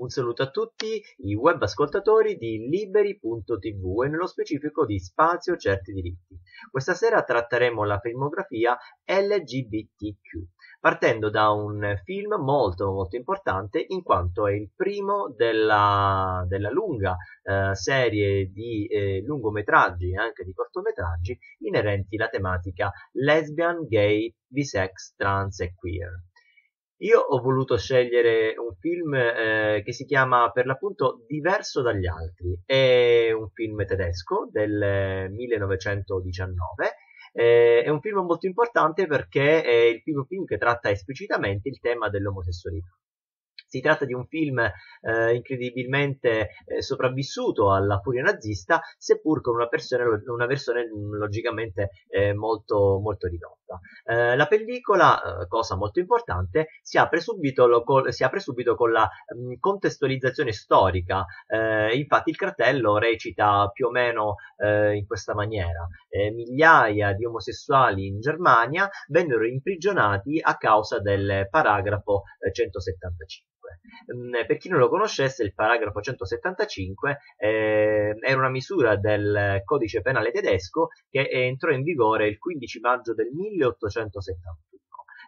Un saluto a tutti i web ascoltatori di liberi.tv e nello specifico di Spazio Certi Diritti. Questa sera tratteremo la filmografia LGBTQ, partendo da un film molto molto importante in quanto è il primo della, della lunga eh, serie di eh, lungometraggi e anche di cortometraggi inerenti alla tematica lesbian, gay, bisex, trans e queer. Io ho voluto scegliere un film eh, che si chiama per l'appunto Diverso dagli altri. È un film tedesco del 1919. Eh, eh, è un film molto importante perché è il primo film che tratta esplicitamente il tema dell'omosessualità. Si tratta di un film eh, incredibilmente eh, sopravvissuto alla furia nazista, seppur con una, persone, una versione mm, logicamente eh, molto, molto ridotta. Eh, la pellicola, eh, cosa molto importante, si apre subito, lo, si apre subito con la mh, mm, contestualizzazione storica. Eh, infatti il cartello recita più o meno in questa maniera. migliaia di omosessuali in Germania vennero imprigionati a causa del paragrafo 175. Per chi non lo conoscesse, il paragrafo 175 eh, era una misura del codice penale tedesco che entrò in vigore il 15 maggio del 1871.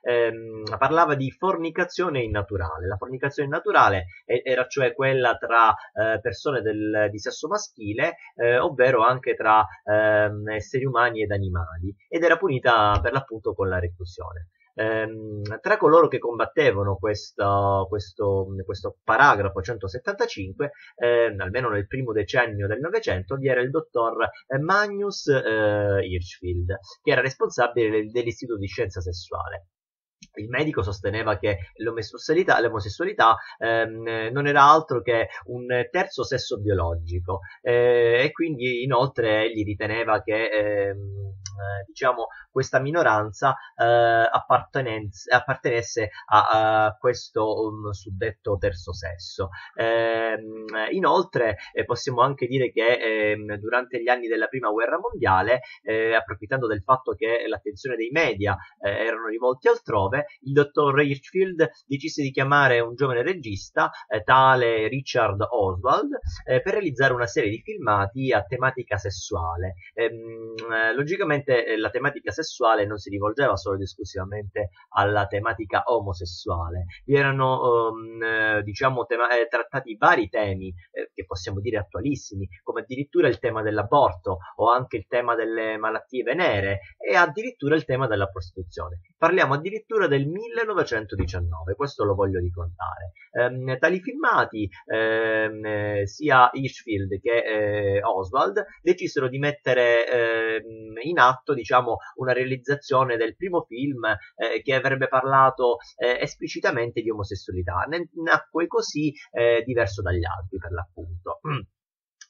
Ehm, parlava di fornicazione innaturale. La fornicazione innaturale era cioè quella tra eh, persone del, di sesso maschile, eh, ovvero anche tra eh, esseri umani ed animali, ed era punita per l'appunto con la reclusione. Ehm, tra coloro che combattevano questo, questo, questo paragrafo 175, ehm, almeno nel primo decennio del Novecento, vi era il dottor eh, Magnus eh, Hirschfeld, che era responsabile dell'Istituto di Scienza Sessuale il medico sosteneva che l'omosessualità, l'omosessualità ehm, non era altro che un terzo sesso biologico eh, e quindi inoltre egli riteneva che ehm, eh, diciamo questa minoranza eh, appartenesse a, a questo um, suddetto terzo sesso. Eh, inoltre eh, possiamo anche dire che ehm, durante gli anni della prima guerra mondiale, eh, approfittando del fatto che l'attenzione dei media eh, erano rivolti altrove, il dottor Richfield decise di chiamare un giovane regista, eh, tale Richard Oswald, eh, per realizzare una serie di filmati a tematica sessuale. Ehm, eh, logicamente eh, la tematica sessuale non si rivolgeva solo ed esclusivamente alla tematica omosessuale, vi erano um, diciamo tema- trattati vari temi eh, che possiamo dire attualissimi, come addirittura il tema dell'aborto o anche il tema delle malattie venere e addirittura il tema della prostituzione. Parliamo addirittura del 1919, questo lo voglio ricordare. Eh, tali filmati, eh, sia Ishfield che eh, Oswald, decisero di mettere ehm, in atto diciamo, una realizzazione del primo film eh, che avrebbe parlato eh, esplicitamente di omosessualità. Ne nacque così eh, diverso dagli altri, per l'appunto.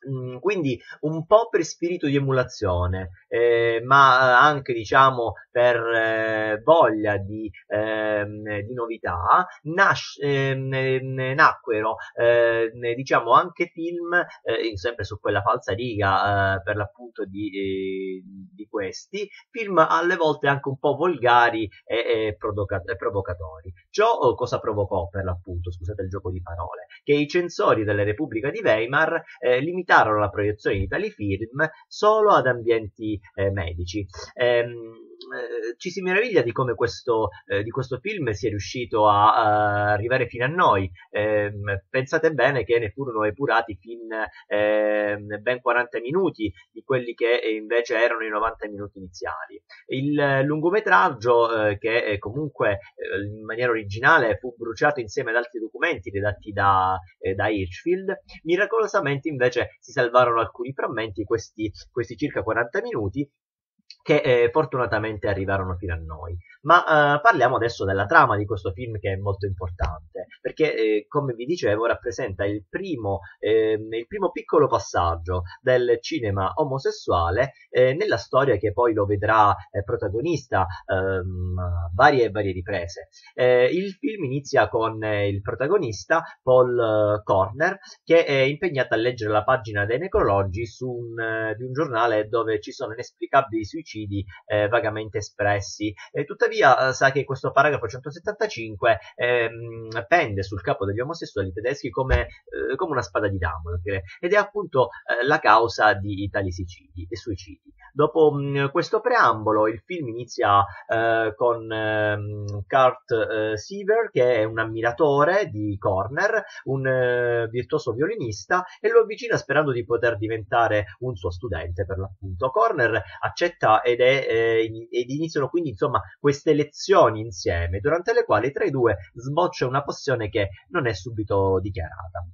Mm, quindi un po' per spirito di emulazione, eh, ma eh, anche diciamo per eh, voglia di, eh, di novità, nas- ehm, ehm, nacquero eh, diciamo anche film eh, sempre su quella falsa riga per l'appunto di, di, questi, film alle volte anche un po' volgari e, e, provoca- e provocatori. Ciò oh, cosa provocò per l'appunto, scusate il gioco di parole, che i censori della Repubblica di Weimar limitavano limitarono la proiezione di tali film solo ad ambienti eh, medici. Ehm, eh, ci si meraviglia di come questo, eh, di questo film sia riuscito a, a, arrivare fino a noi. Eh, pensate bene che ne furono epurati fin eh, ben 40 minuti di quelli che invece erano i 90 minuti iniziali. Il lungometraggio, eh, che eh, comunque in maniera originale fu bruciato insieme ad altri documenti redatti da, da Hirschfield, miracolosamente invece si salvarono alcuni frammenti, questi, questi circa 40 minuti, che eh, fortunatamente arrivarono fino a noi. Ma eh, parliamo adesso della trama di questo film che è molto importante, perché eh, come vi dicevo rappresenta il primo, ehm, il primo piccolo passaggio del cinema omosessuale eh, nella storia che poi lo vedrà eh, protagonista ehm, varie e varie riprese. Eh, il film inizia con il protagonista Paul Corner che è impegnato a leggere la pagina dei necrologi su un, di un giornale dove ci sono inesplicabili suicidi suicidi eh, vagamente espressi. E tuttavia eh, sa che questo paragrafo 175 ehm, pende sul capo degli omosessuali tedeschi come, eh, come una spada di Damocle ed è appunto eh, la causa di tali suicidi. E suicidi. Dopo mh, mm, questo preambolo il film inizia eh, con ehm, Kurt Siever che è un ammiratore di Corner, un virtuoso violinista e lo avvicina sperando di poter diventare un suo studente per l'appunto. Corner accetta ed, è, eh, ed iniziano quindi insomma queste lezioni insieme durante le quali tra i due sboccia una passione che non è subito dichiarata.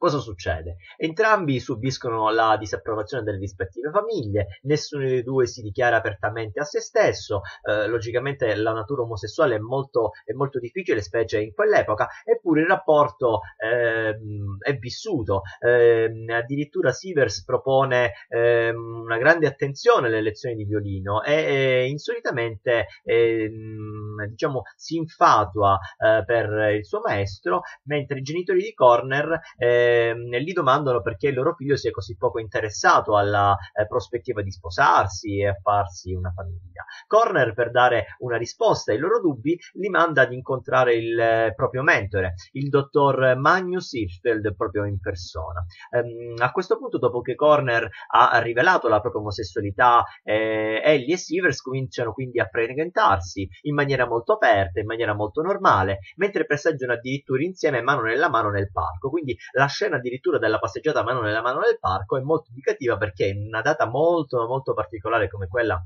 Cosa succede? Entrambi subiscono la disapprovazione delle rispettive famiglie, nessuno dei due si dichiara apertamente a se stesso, eh, logicamente la natura omosessuale è molto, è molto, difficile, specie in quell'epoca, eppure il rapporto eh, è vissuto. Eh, addirittura Sievers propone ehm, una grande attenzione alle lezioni di violino e, e insolitamente ehm, diciamo, si infatua eh, per il suo maestro, mentre i genitori di Corner eh, eh, lì domandano perché il loro figlio sia così poco interessato alla eh, prospettiva di sposarsi e a farsi una famiglia. Corner, per dare una risposta ai loro dubbi, li manda ad incontrare il eh, proprio mentore, il dottor Magnus Hirschfeld, proprio in persona. Ehm, a questo punto, dopo che Corner ha rivelato la propria omosessualità, eh, Ellie e Sivers cominciano quindi a presentarsi in maniera molto aperta, in maniera molto normale, mentre passeggiano addirittura insieme mano nella mano nel parco. Quindi lasciano scena addirittura della passeggiata mano nella mano nel parco è molto indicativa perché in una data molto molto particolare come quella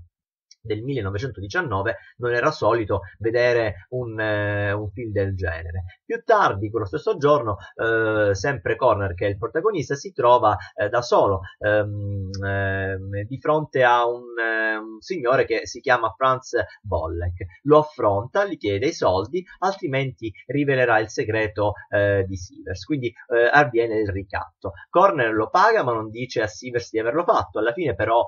del 1919 non era solito vedere un, eh, un, film del genere. Più tardi, quello stesso giorno, eh, sempre Corner, che è il protagonista, si trova eh, da solo ehm, ehm di fronte a un, eh, un, signore che si chiama Franz Bollek. Lo affronta, gli chiede i soldi, altrimenti rivelerà il segreto eh, di Sivers. Quindi eh, avviene il ricatto. Corner lo paga, ma non dice a Sivers di averlo fatto. Alla fine, però,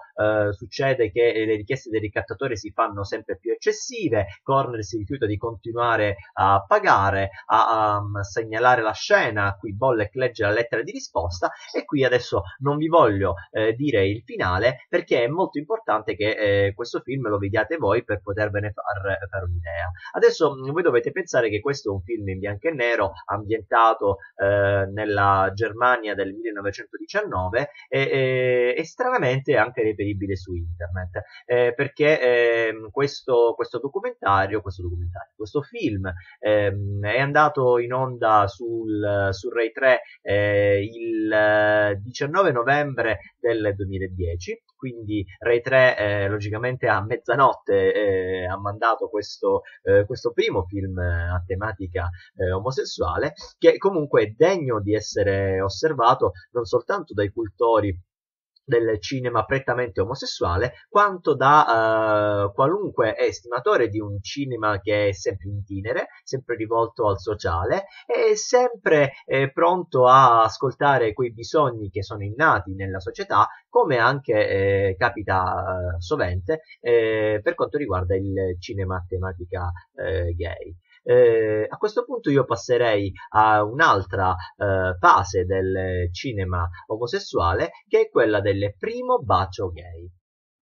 succede che le richieste del ricatto scattatore si fanno sempre più eccessive, Corner si rifiuta di continuare a pagare, a, a mm, segnalare la scena, qui Bollek legge la lettera di risposta e qui adesso non vi voglio eh, dire il finale perché è molto importante che eh, questo film lo vediate voi per potervene far, fare un'idea. Adesso mm, voi dovete pensare che questo è un film in bianco e nero ambientato eh, nella Germania del 1919 e, e, e stranamente anche reperibile su internet eh, perché eh, questo, questo, documentario, questo documentario, questo film ehm, è andato in onda sul, sul Rai 3 eh, il 19 eh, novembre del 2010, quindi Ray 3 eh, logicamente a mezzanotte eh, ha mandato questo, eh, questo, primo film a tematica omosessuale che comunque è degno di essere osservato non soltanto dai cultori del cinema prettamente omosessuale quanto da eh, qualunque estimatore di un cinema che è sempre in itinere, sempre rivolto al sociale e sempre eh, pronto a ascoltare quei bisogni che sono innati nella società, come anche eh, capita eh, sovente eh, per quanto riguarda il cinema a tematica eh, gay. Eh, a questo punto io passerei a un'altra eh, fase del cinema omosessuale che è quella del primo bacio gay.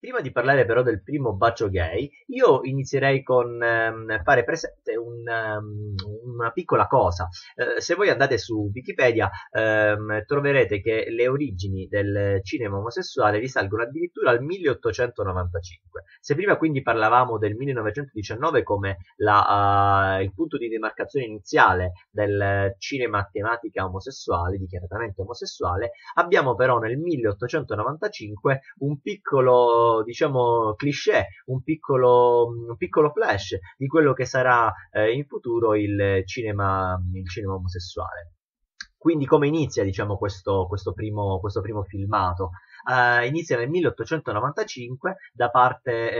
Prima di parlare però del primo bacio gay, io inizierei con ehm, fare presente un, um, una piccola cosa. Eh, se voi andate su Wikipedia ehm, troverete che le origini del cinema omosessuale risalgono addirittura al 1895. Se prima quindi parlavamo del 1919 come la, uh, il punto di demarcazione iniziale del cinema a tematica omosessuale, dichiaratamente omosessuale, abbiamo però nel 1895 un piccolo diciamo, cliché, un piccolo, un piccolo flash di quello che sarà eh, in futuro il cinema, il cinema omosessuale. Quindi come inizia diciamo, questo, questo, primo, questo, primo, filmato? Uh, inizia nel 1895 da parte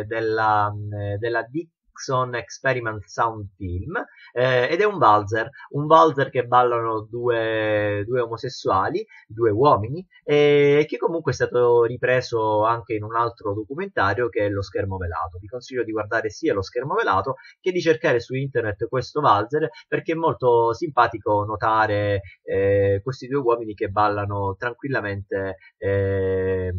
eh, della, mm, eh, della, Dick Nixon Experiment Sound Film eh, ed è un valzer, un valzer che ballano due, due omosessuali, due uomini e eh, che comunque è stato ripreso anche in un altro documentario che è Lo schermo velato. Vi consiglio di guardare sia Lo schermo velato che di cercare su internet questo valzer perché è molto simpatico notare eh, questi due uomini che ballano tranquillamente, ehm,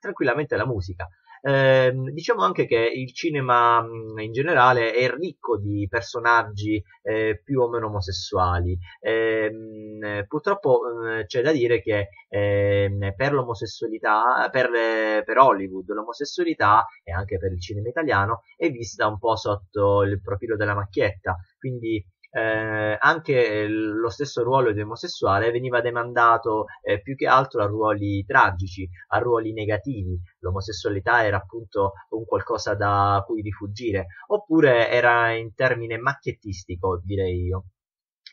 tranquillamente la musica eh, diciamo anche che il cinema mhmm, in generale è ricco di personaggi eh, più o meno omosessuali. Eh, purtroppo mhmm, c'è da dire che ehm, per l'omosessualità, per, eh, per, Hollywood, l'omosessualità e anche per il cinema italiano è vista un po' sotto il profilo della macchietta. Quindi eh, anche lo stesso ruolo di omosessuale veniva demandato eh, più che altro a ruoli tragici, a ruoli negativi. L'omosessualità era appunto un qualcosa da cui rifugire, oppure era in termine macchiettistico, direi io.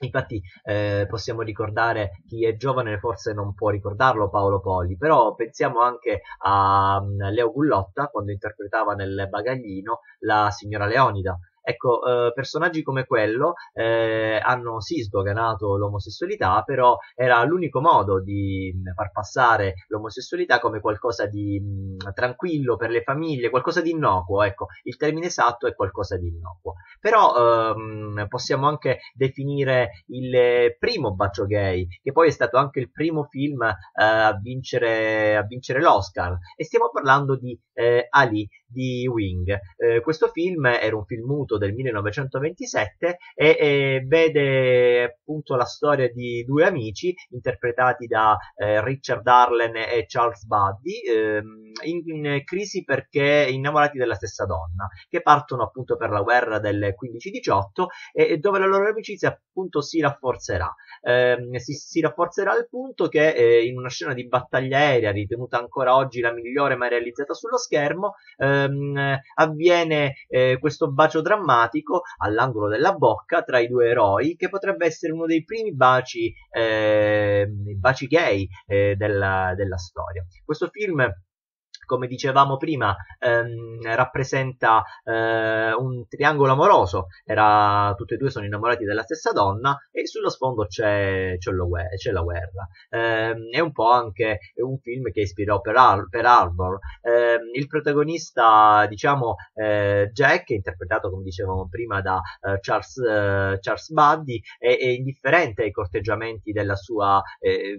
Infatti eh, possiamo ricordare, chi è giovane forse non può ricordarlo, Paolo Poli, però pensiamo anche a um, Leo Gullotta quando interpretava nel bagaglino la signora Leonida, Ecco, eh, personaggi come quello eh, hanno sì sdoganato l'omosessualità, però era l'unico modo di mh, mm, far passare l'omosessualità come qualcosa di mh, mm, tranquillo per le famiglie, qualcosa di innocuo, ecco, il termine esatto è qualcosa di innocuo. Però ehm, possiamo anche definire il primo bacio gay, che poi è stato anche il primo film eh, a, vincere, a, vincere, l'Oscar, e stiamo parlando di eh, Ali di Wing. Eh, questo film era un film muto del 1927 e, e, vede appunto la storia di due amici interpretati da eh, Richard Darlen e Charles Buddy eh, in, in, crisi perché innamorati della stessa donna che partono appunto per la guerra del 15-18 e, e dove la loro amicizia appunto si rafforzerà. Ehm, si, si, rafforzerà al punto che eh, in una scena di battaglia aerea ritenuta ancora oggi la migliore mai realizzata sullo schermo eh, ehm, avviene eh, questo bacio drammatico all'angolo della bocca tra i due eroi, che potrebbe essere uno dei primi baci, eh, baci gay eh, della, della storia. Questo film come dicevamo prima, ehm, rappresenta eh, un triangolo amoroso, Era, tutti e due sono innamorati della stessa donna e sullo sfondo c'è, c'è, guerra, c'è la guerra. Eh, è un po' anche un film che ispirò per, Ar- per Arbor. Eh, il protagonista, diciamo, eh, Jack, interpretato come dicevamo prima da eh, Charles, eh, Charles Buddy, è, è, indifferente ai corteggiamenti della sua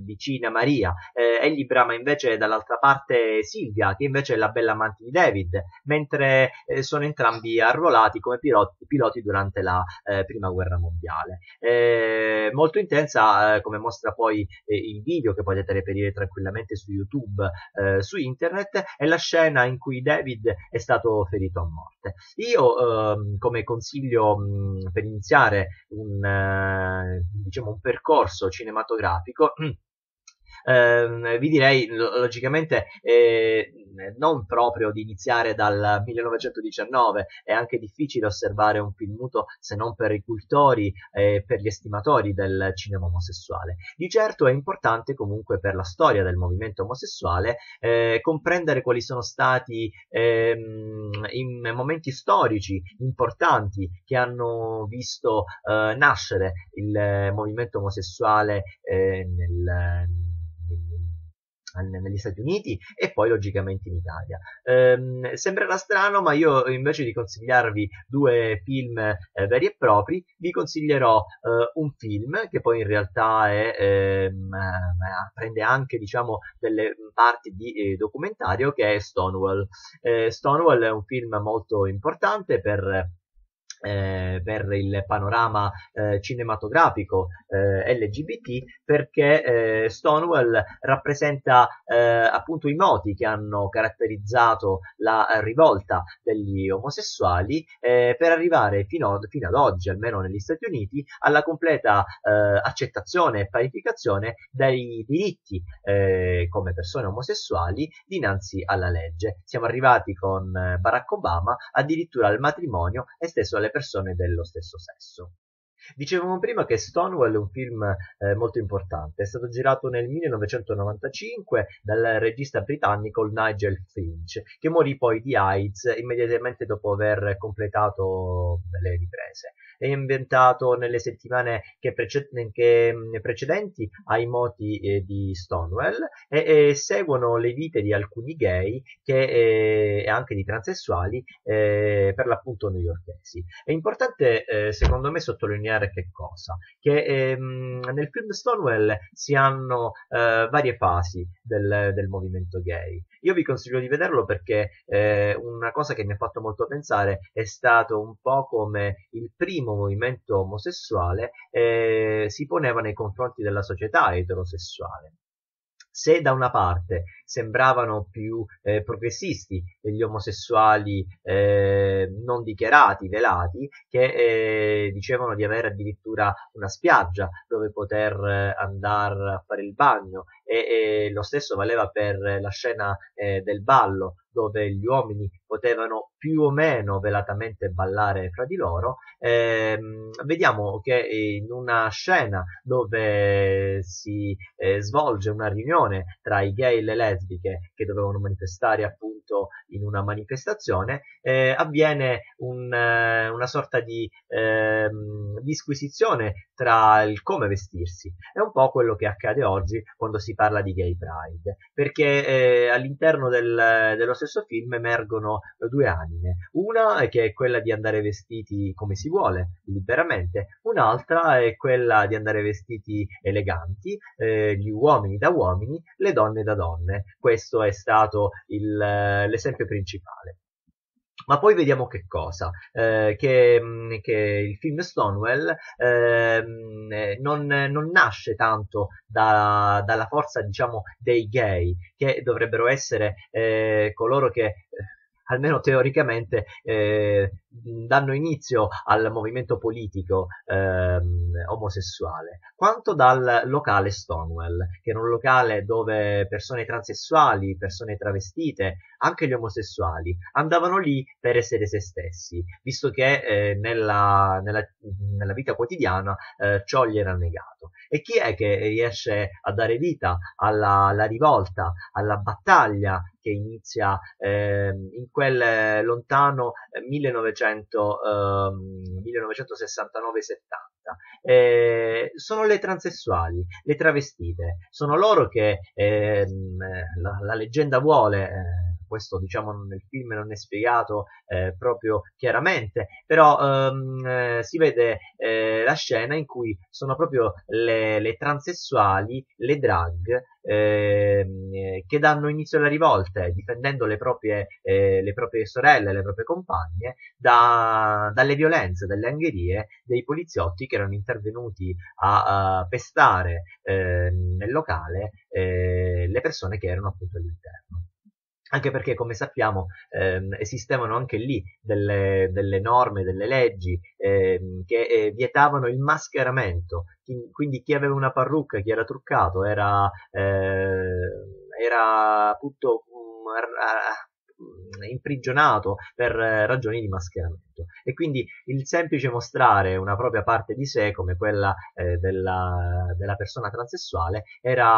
vicina Maria. egli brama invece dall'altra parte Silvia, Sarti invece è la bella amante di David, mentre eh, sono entrambi arruolati come piloti, piloti durante la eh, prima guerra mondiale. Eh, molto intensa, eh, come mostra poi eh, il video che potete reperire tranquillamente su YouTube, eh, su internet, è la scena in cui David è stato ferito a morte. Io, ehm, come consiglio mh, per iniziare un, diciamo, un percorso cinematografico, ehm, vi direi logicamente eh, non proprio di iniziare dal 1919, è anche difficile osservare un film muto se non per i cultori e eh, per gli estimatori del cinema omosessuale. Di certo è importante comunque per la storia del movimento omosessuale eh, comprendere quali sono stati ehm, in momenti storici importanti che hanno visto eh, nascere il movimento omosessuale eh, nel negli Stati Uniti e poi logicamente in Italia. Ehm, sembrerà strano, ma io invece di consigliarvi due film eh, veri e propri, vi consiglierò eh, un film che poi in realtà è, ehm, eh, prende anche diciamo, delle parti di eh, documentario che è Stonewall. Eh, Stonewall è un film molto importante per eh, per il panorama eh, cinematografico eh, LGBT perché eh, Stonewall rappresenta eh, appunto i moti che hanno caratterizzato la rivolta degli omosessuali eh, per arrivare fino, fino, ad oggi, almeno negli Stati Uniti, alla completa accettazione e parificazione dei diritti come persone omosessuali dinanzi alla legge. Siamo arrivati con Barack Obama addirittura al matrimonio e stesso alle persone dello stesso sesso. Dicevamo prima che Stonewall è un film eh, molto importante, è stato girato nel 1995 dal regista britannico Nigel Finch, che morì poi di AIDS immediatamente dopo aver completato le riprese. È inventato nelle settimane che prece- che mm, precedenti ai moti eh, di Stonewall e, e, seguono le vite di alcuni gay che, eh, e anche di transessuali eh, per l'appunto newyorkesi. È importante eh, secondo me sottolineare sottolineare che cosa? Che ehm, nel film Stonewall si hanno eh, varie fasi del, del, movimento gay. Io vi consiglio di vederlo perché eh, una cosa che mi ha fatto molto pensare è stato un po' come il primo movimento omosessuale eh, si poneva nei confronti della società eterosessuale se da una parte sembravano più eh, progressisti gli omosessuali eh, non dichiarati, velati, che eh, dicevano di avere addirittura una spiaggia dove poter eh, andare a fare il bagno e, e, lo stesso valeva per la scena eh, del ballo dove gli uomini potevano più o meno velatamente ballare fra di loro, eh, vediamo che in una scena dove si eh, svolge una riunione tra i gay e le lesbiche che dovevano manifestare appunto in una manifestazione, eh, avviene un, eh, una sorta di ehm, disquisizione tra il come vestirsi. È un po' quello che accade oggi quando si parla di gay pride, perché eh, all'interno del, dello stesso film emergono due anime, una che è quella di andare vestiti come si vuole, liberamente, un'altra è quella di andare vestiti eleganti, eh, gli uomini da uomini, le donne da donne. Questo è stato il, l'esempio principale ma poi vediamo che cosa, eh, che, mm, che, il film Stonewall ehm, eh, non, non, nasce tanto da, dalla forza, diciamo, dei gay, che dovrebbero essere eh, coloro che eh, almeno teoricamente eh, danno inizio al movimento politico ehm, omosessuale, quanto dal locale Stonewall, che era un locale dove persone transessuali, persone travestite, anche gli omosessuali, andavano lì per essere se stessi, visto che eh, nella, nella, nella, vita quotidiana eh, ciò gli era negato. E chi è che riesce a dare vita alla, alla rivolta, alla battaglia che inizia eh, in quel eh, lontano 1900? Eh, 1900, ehm, 1969-70. Eh, sono le transessuali, le travestite, sono loro che ehm, la, la, leggenda vuole eh, questo diciamo nel film non è spiegato eh, proprio chiaramente, però ehm, eh, si vede eh, la scena in cui sono proprio le, le transessuali, le drag, ehm, eh, che danno inizio alla rivolta eh, difendendo le proprie, eh, le proprie sorelle, le proprie compagne da, dalle violenze, dalle angherie dei poliziotti che erano intervenuti a, a pestare ehm, nel locale le persone che erano appunto all'interno anche perché come sappiamo ehm, esistevano anche lì delle, delle norme, delle leggi ehm, che eh, vietavano il mascheramento, quindi chi aveva una parrucca, chi era truccato, era, eh, era appunto imprigionato per eh, ragioni di mascheramento. E quindi il semplice mostrare una propria parte di sé, come quella eh, della, della, persona transessuale, era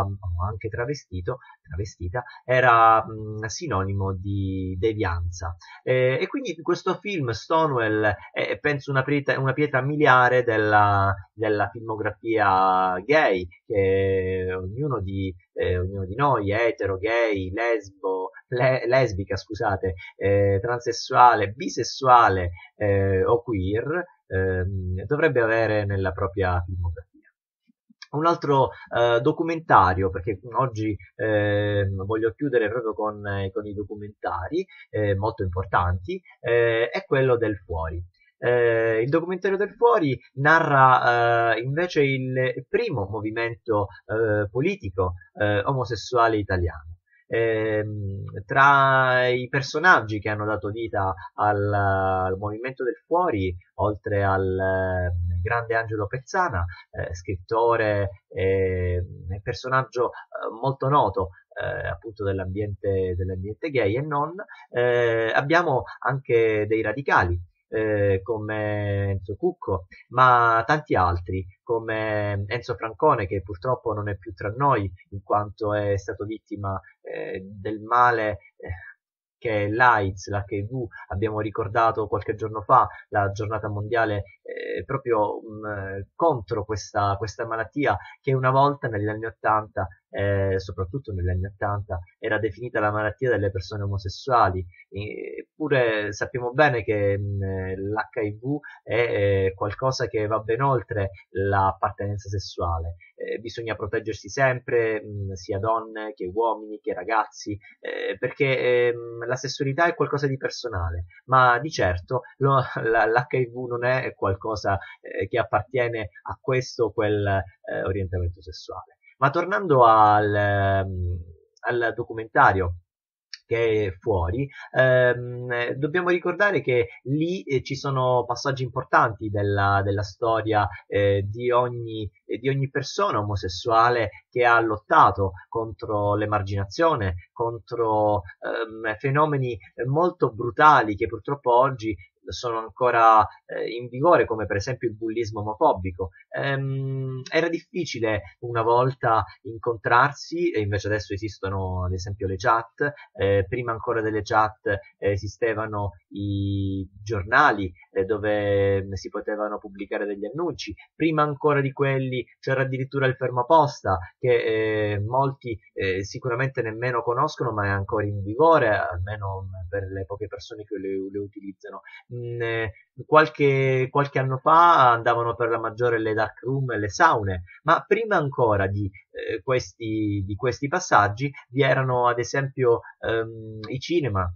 anche travestito, travestita, era mh, sinonimo di devianza. Eh, e quindi questo film, Stonewall è penso una pietra, una pietra miliare della, della filmografia gay, che ognuno di, eh, ognuno di noi, etero, gay, lesbo, le- lesbica, scusate, eh, transessuale, bisessuale eh, o queer ehm, dovrebbe avere nella propria filmografia un altro eh, documentario, perché oggi eh, voglio chiudere proprio con, eh, con i documentari eh, molto importanti, eh, è quello del fuori. Eh, il documentario del fuori narra invece il primo movimento politico omosessuale italiano. Ehm, tra i personaggi che hanno dato vita al, al movimento del fuori, oltre al ehm, grande Angelo Pezzana, eh, scrittore ehm, e eh, personaggio molto noto eh, appunto dell'ambiente, dell'ambiente, gay e non, eh, abbiamo anche dei radicali eh, come Enzo Cucco, ma tanti altri, come Enzo Francone che purtroppo non è più tra noi in quanto è stato vittima eh, del male eh, che è l'AIDS, la HIV, abbiamo ricordato qualche giorno fa la giornata mondiale eh, proprio mh, eh, contro questa, questa malattia che una volta negli anni Ottanta eh, soprattutto negli anni Ottanta, era definita la malattia delle persone omosessuali, eppure sappiamo bene che mh, l'HIV è eh, qualcosa che va ben oltre l'appartenenza sessuale. Eh, bisogna proteggersi sempre, mh, sia donne che uomini che ragazzi, eh, perché mh, ehm, la sessualità è qualcosa di personale, ma di certo lo, la, l'HIV non è qualcosa eh, che appartiene a questo o quel eh, orientamento sessuale. Ma tornando al, ehm, al documentario che è fuori, ehm, dobbiamo ricordare che lì eh, ci sono passaggi importanti della, della storia eh, di, ogni, eh, di, ogni, persona omosessuale che ha lottato contro l'emarginazione, contro ehm, fenomeni eh, molto brutali che purtroppo oggi sono ancora eh, in vigore, come per esempio il bullismo omofobico. Ehm, era difficile una volta incontrarsi, e invece adesso esistono ad esempio le chat, eh, prima ancora delle chat eh, esistevano i giornali eh, dove mm, si potevano pubblicare degli annunci, prima ancora di quelli c'era addirittura il fermaposta che eh, molti eh, sicuramente nemmeno conoscono ma è ancora in vigore, almeno mm, per le poche persone che le, le utilizzano mh, mm, eh, qualche, qualche, anno fa andavano per la maggiore le dark room e le saune, ma prima ancora di, eh, questi, di questi, passaggi vi erano ad esempio ehm, i cinema,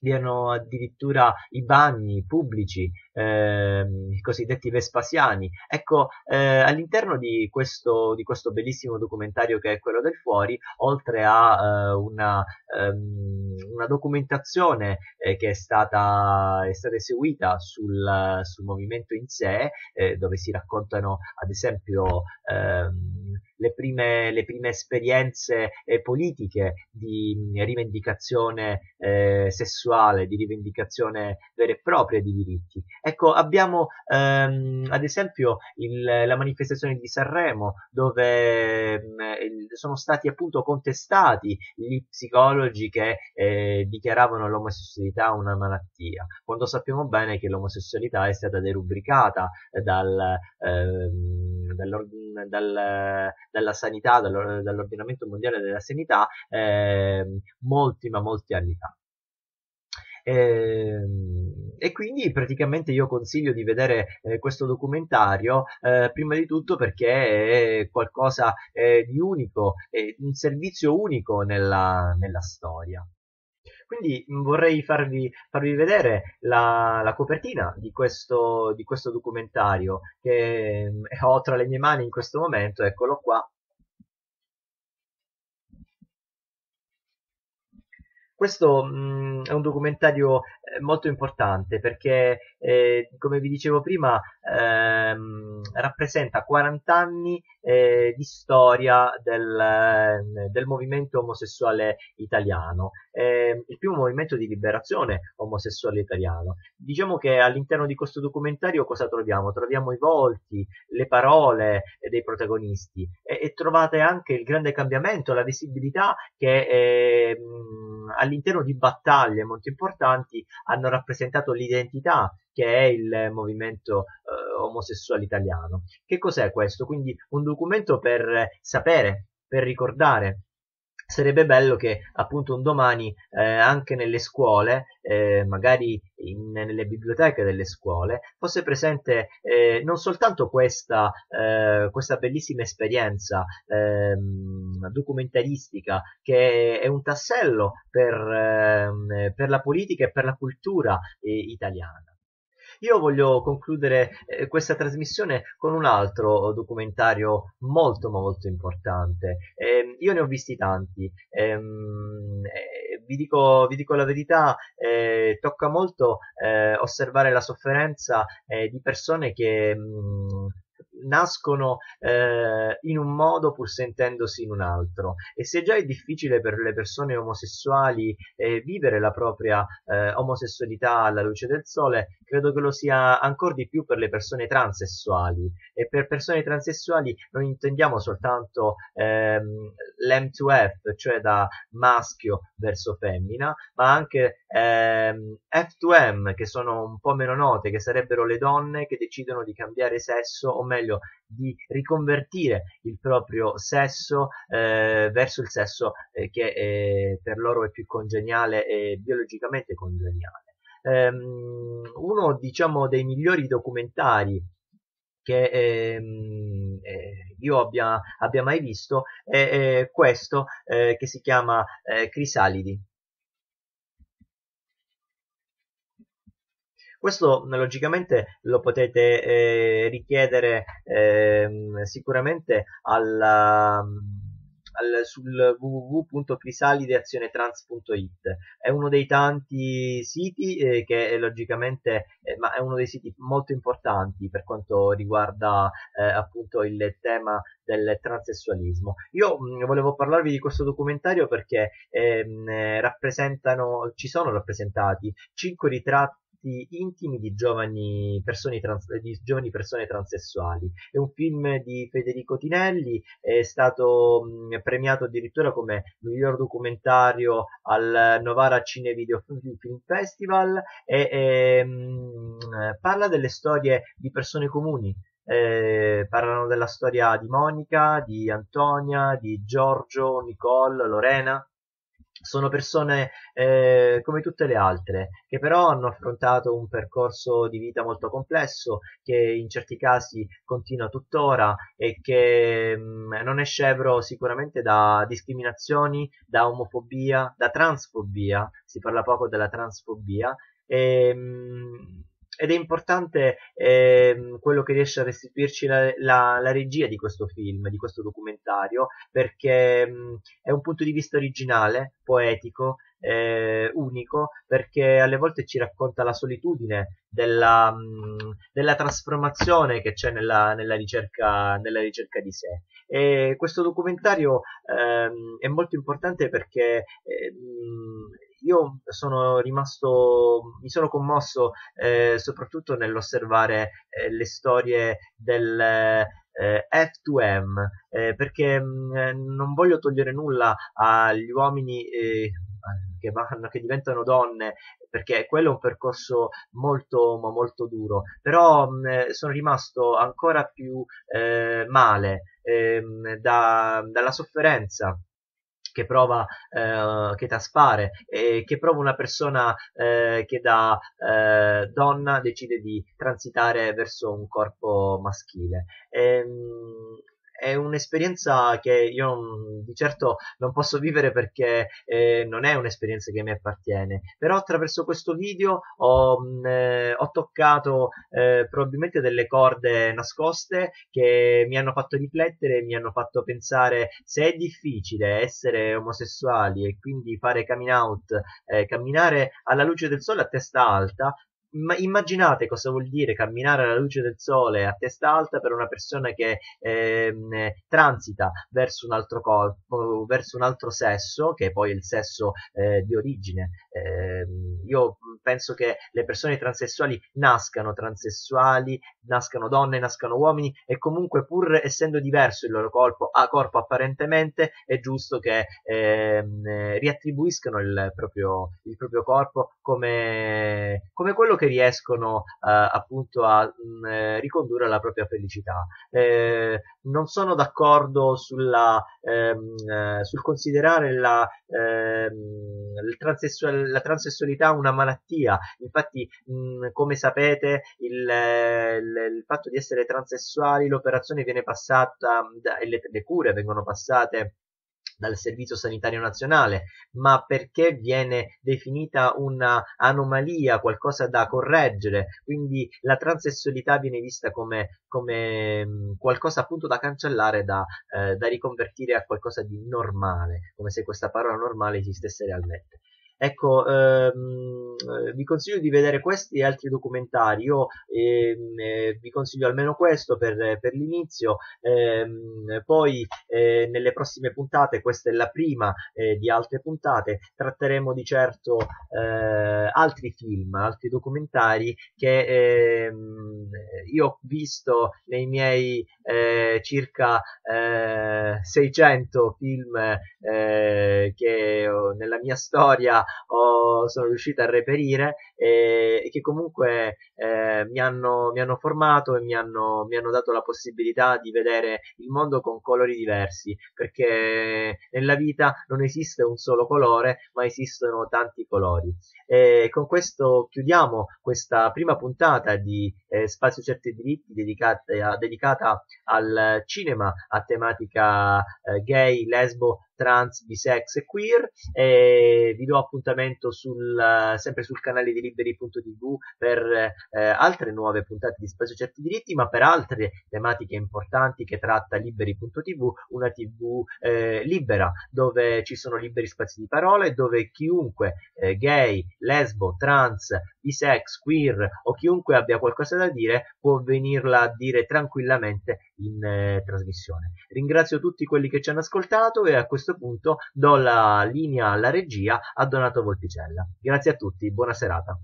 vi erano addirittura i bagni pubblici, ehm, i cosiddetti Vespasiani. Ecco, eh, all'interno di questo, di questo, bellissimo documentario che è quello del fuori, oltre a eh, una, ehm, una, documentazione eh, che è stata, è stata eseguita sul, sul, movimento in sé, eh, dove si raccontano ad esempio ehm, le prime, le prime, esperienze eh, politiche di mh, rivendicazione eh, sessuale, di rivendicazione vera e propria di diritti. Ecco, abbiamo ehm, ad esempio il, la manifestazione di Sanremo dove ehm, sono stati appunto contestati gli psicologi che eh, dichiaravano l'omosessualità una malattia, quando sappiamo bene che l'omosessualità è stata derubricata dal, ehm, dal, dalla sanità, dall'ordinamento mondiale della sanità ehm, molti ma molti anni fa. Ehm, e quindi praticamente io consiglio di vedere eh, questo documentario eh, prima di tutto perché è qualcosa eh, di unico, è un servizio unico nella, nella storia. Quindi mm, vorrei farvi, farvi vedere la, la copertina di questo, di questo documentario che mm, ho tra le mie mani in questo momento, eccolo qua, questo mh, è un documentario eh, molto importante perché, eh, come vi dicevo prima, ehm, rappresenta 40 anni eh, di storia del, eh, del, movimento omosessuale italiano, eh, il primo movimento di liberazione omosessuale italiano. Diciamo che all'interno di questo documentario cosa troviamo? Troviamo i volti, le parole eh, dei protagonisti e, e trovate anche il grande cambiamento, la visibilità che... Eh, mh, all'interno di battaglie molto importanti hanno rappresentato l'identità che è il movimento eh, omosessuale italiano. Che cos'è questo? Quindi un documento per sapere, per ricordare, sarebbe bello che appunto un domani eh, anche nelle scuole, eh, magari in, nelle biblioteche delle scuole, fosse presente eh, non soltanto questa, eh, questa bellissima esperienza ehm, documentaristica che è un tassello per, ehm, per, la politica e per la cultura eh, italiana. Io voglio concludere eh, questa trasmissione con un altro documentario molto molto importante, eh, io ne ho visti tanti. Ehm, eh, vi, dico, vi, dico, la verità, eh, tocca molto eh, osservare la sofferenza eh, di persone che... Mh, mm, nascono eh, in un modo pur sentendosi in un altro e se già è difficile per le persone omosessuali eh, vivere la propria eh, omosessualità alla luce del sole, credo che lo sia ancora di più per le persone transessuali e per persone transessuali non intendiamo soltanto ehm, l'M2F, cioè da maschio verso femmina, ma anche ehm, F2M che sono un po' meno note, che sarebbero le donne che decidono di cambiare sesso o meglio esempio di riconvertire il proprio sesso eh, verso il sesso eh, che eh, per loro è più congeniale e biologicamente congeniale. Um, uno diciamo, dei migliori documentari che ehm, eh, io abbia, abbia, mai visto è, è eh, questo eh, che si chiama eh, Crisalidi Questo eh, logicamente lo potete eh, richiedere eh, sicuramente alla, mm, al, sul www.crisalideazionetrans.it è uno dei tanti siti eh, che è eh, logicamente eh, ma è uno dei siti molto importanti per quanto riguarda eh, appunto il tema del transessualismo io mh, mm, volevo parlarvi di questo documentario perché ehm, eh, rappresentano ci sono rappresentati cinque ritratti rapporti intimi di giovani, trans, di giovani, persone transessuali. È un film di Federico Tinelli, è stato mh, premiato addirittura come miglior documentario al Novara Cine Video Film Festival e, e mh, parla delle storie di persone comuni, eh, parlano della storia di Monica, di Antonia, di Giorgio, Nicole, Lorena, sono persone eh, come tutte le altre, che però hanno affrontato un percorso di vita molto complesso, che in certi casi continua tuttora e che mh, mm, non è scevro sicuramente da discriminazioni, da omofobia, da transfobia, si parla poco della transfobia, e, mh, mm, ed è importante eh, quello che riesce a restituirci la, la, la, regia di questo film, di questo documentario, perché mh, mm, è un punto di vista originale, poetico, eh, unico, perché alle volte ci racconta la solitudine della, mh, mm, della trasformazione che c'è nella, nella, ricerca, nella ricerca di sé. E questo documentario ehm, è molto importante perché ehm, io sono rimasto, mi sono commosso eh, soprattutto nell'osservare eh, le storie del eh, F2M, eh, perché mh, mm, eh, non voglio togliere nulla agli uomini eh, che, vanno, che diventano donne perché quello è un percorso molto ma molto duro però mh, mm, sono rimasto ancora più eh, male eh, da, dalla sofferenza che prova eh, che traspare e che prova una persona eh, che da eh, donna decide di transitare verso un corpo maschile. Ehm, è un'esperienza che io mm, di certo non posso vivere perché eh, non è un'esperienza che mi appartiene, però attraverso questo video ho, mh, mm, eh, ho toccato eh, probabilmente delle corde nascoste che mi hanno fatto riflettere, mi hanno fatto pensare se è difficile essere omosessuali e quindi fare coming out, eh, camminare alla luce del sole a testa alta, ma immaginate cosa vuol dire camminare alla luce del sole a testa alta per una persona che ehm, transita verso un altro corpo, verso un altro sesso, che è poi è il sesso eh, di origine. Eh, io penso che le persone transessuali nascano transessuali, nascano donne, nascano uomini e comunque pur essendo diverso il loro corpo, a corpo apparentemente è giusto che ehm, riattribuiscano il proprio, il proprio corpo come, come quello che che riescono eh, appunto a mh, mm, eh, ricondurre alla propria felicità. Eh, non sono d'accordo sulla, ehm, eh, sul considerare la, ehm, transessual- la, transessualità una malattia. Infatti, mh, mm, come sapete, il, eh, il, il, fatto di essere transessuali, l'operazione viene passata mm, da, e le, le cure vengono passate dal Servizio Sanitario Nazionale, ma perché viene definita un'anomalia, qualcosa da correggere, quindi la transessualità viene vista come, come qualcosa appunto da cancellare, da, eh, da riconvertire a qualcosa di normale, come se questa parola normale esistesse realmente. Ecco, ehm, vi consiglio di vedere questi e altri documentari. Io ehm, eh, vi consiglio almeno questo per, per l'inizio. Ehm, poi eh, nelle prossime puntate, questa è la prima eh, di altre puntate, tratteremo di certo eh, altri film, altri documentari che ehm, io ho visto nei miei eh, circa 600 eh, film che nella mia storia ho, sono riuscito a reperire e, e che comunque eh, mi, hanno, mi, hanno, formato e mi hanno, mi hanno, dato la possibilità di vedere il mondo con colori diversi, perché nella vita non esiste un solo colore, ma esistono tanti colori. E con questo chiudiamo questa prima puntata di eh, Spazio Certi Diritti dedicata, dedicata al cinema a tematica eh, gay, lesbo, trans, bisex e queer. E vi do appuntamento sul, sempre sul canale di liberi.tv per eh, altre nuove puntate di Spazio Certi Diritti, ma per altre tematiche importanti che tratta liberi.tv, una tv eh, libera dove ci sono liberi spazi di parole, dove chiunque eh, gay, lesbo, trans, bisex, queer o chiunque abbia qualcosa da dire può venirla a dire tranquillamente in eh, trasmissione. Ringrazio tutti quelli che ci hanno ascoltato e a questo punto do la linea alla regia a Donato Volticella. Grazie a tutti, buona serata.